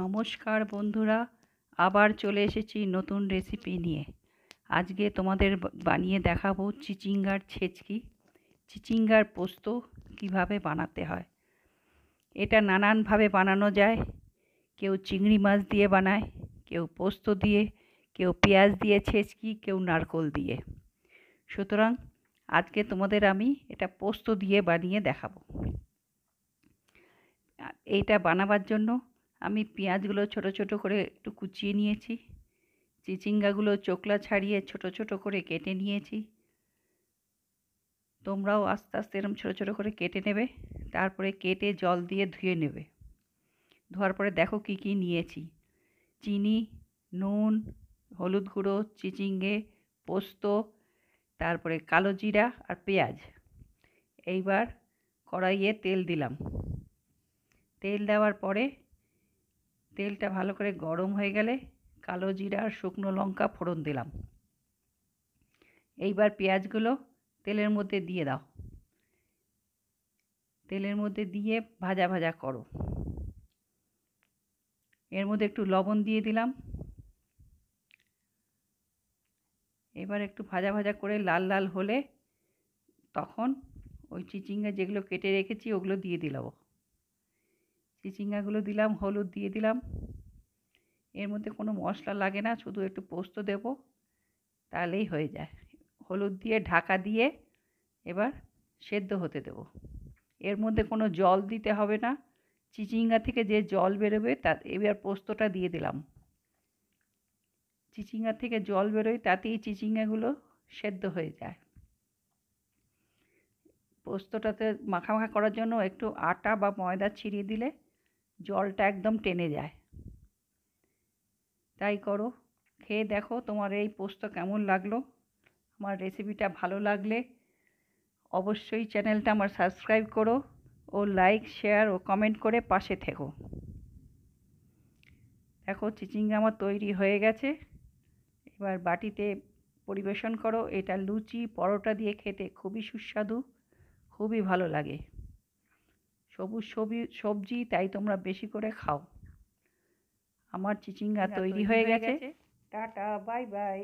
নমস্কার বন্ধুরা আবার চলে এসেছি নতুন রেসিপি নিয়ে আজকে তোমাদের বানিয়ে দেখাবো চিচিঙ্গার ছেচকি চিচিঙ্গার পোস্ত কিভাবে বানাতে হয় এটা নানানভাবে বানানো যায় কেউ চিংড়ি মাছ দিয়ে বানায় কেউ পোস্ত দিয়ে কেউ পেঁয়াজ দিয়ে ছেচকি কেউ নারকল দিয়ে সুতরাং আজকে তোমাদের আমি এটা পোস্ত দিয়ে বানিয়ে দেখাবো এইটা বানাবার জন্য আমি পেঁয়াজগুলো ছোট ছোট করে একটু কুচিয়ে নিয়েছি চিচিঙ্গাগুলো চোকলা ছাড়িয়ে ছোট ছোট করে কেটে নিয়েছি তোমরাও আস্তে আস্তে এরম ছোট ছোট করে কেটে নেবে তারপরে কেটে জল দিয়ে ধুয়ে নেবে ধোয়ার পরে দেখো কি কি নিয়েছি চিনি নুন হলুদ গুঁড়ো চিচিঙ্গে পোস্ত তারপরে কালো জিরা আর পেঁয়াজ এইবার কড়াইয়ে তেল দিলাম তেল দেওয়ার পরে তেলটা ভালো করে গরম হয়ে গেলে কালো জিরা আর শুকনো লঙ্কা ফোড়ন দিলাম এইবার পেঁয়াজগুলো তেলের মধ্যে দিয়ে দাও তেলের মধ্যে দিয়ে ভাজা ভাজা করো এর মধ্যে একটু লবণ দিয়ে দিলাম এবার একটু ভাজা ভাজা করে লাল লাল হলে তখন ওই চিচিঙ্গা যেগুলো কেটে রেখেছি ওগুলো দিয়ে দিলাম চিচিঙ্গাগুলো দিলাম হলুদ দিয়ে দিলাম এর মধ্যে কোনো মশলা লাগে না শুধু একটু পোস্ত দেব তাহলেই হয়ে যায় হলুদ দিয়ে ঢাকা দিয়ে এবার সেদ্ধ হতে দেব এর মধ্যে কোনো জল দিতে হবে না চিচিঙ্গা থেকে যে জল বেরোবে তা এবার পোস্তটা দিয়ে দিলাম চিচিঙ্গা থেকে জল বেরোয় তাতেই চিচিঙ্গাগুলো সেদ্ধ হয়ে যায় পোস্তটাতে মাখা করার জন্য একটু আটা বা ময়দা ছিঁড়িয়ে দিলে জলটা একদম টেনে যায় তাই করো খেয়ে দেখো তোমার এই পোস্ত কেমন লাগলো আমার রেসিপিটা ভালো লাগলে অবশ্যই চ্যানেলটা আমার সাবস্ক্রাইব করো ও লাইক শেয়ার ও কমেন্ট করে পাশে থেকো দেখো চিচিঙ্গা আমার তৈরি হয়ে গেছে এবার বাটিতে পরিবেশন করো এটা লুচি পরোটা দিয়ে খেতে খুবই সুস্বাদু খুবই ভালো লাগে সবুজ সবজি সবজি তাই তোমরা বেশি করে খাও আমার চিচিঙ্গা তৈরি হয়ে গেছে টাটা বাই বাই